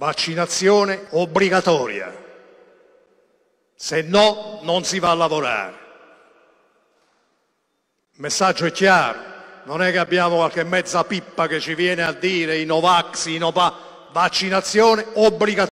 Vaccinazione obbligatoria. Se no, non si va a lavorare. Il messaggio è chiaro. Non è che abbiamo qualche mezza pippa che ci viene a dire i Novax, i Nopa. Vaccinazione obbligatoria.